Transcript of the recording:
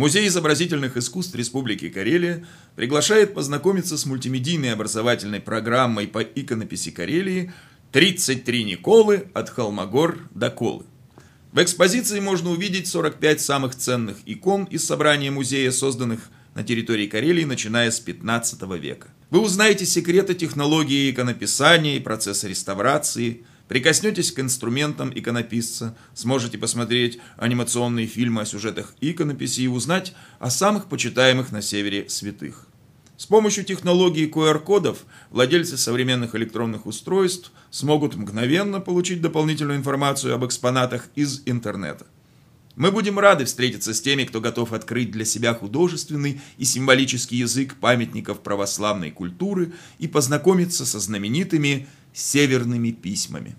Музей изобразительных искусств Республики Карелия приглашает познакомиться с мультимедийной образовательной программой по иконописи Карелии «33 Николы от Холмогор до Колы». В экспозиции можно увидеть 45 самых ценных икон из собрания музея, созданных на территории Карелии, начиная с 15 века. Вы узнаете секреты технологии иконописания и процесса реставрации – Прикоснетесь к инструментам иконописца, сможете посмотреть анимационные фильмы о сюжетах иконописи и узнать о самых почитаемых на севере святых. С помощью технологии QR-кодов владельцы современных электронных устройств смогут мгновенно получить дополнительную информацию об экспонатах из интернета. Мы будем рады встретиться с теми, кто готов открыть для себя художественный и символический язык памятников православной культуры и познакомиться со знаменитыми северными письмами.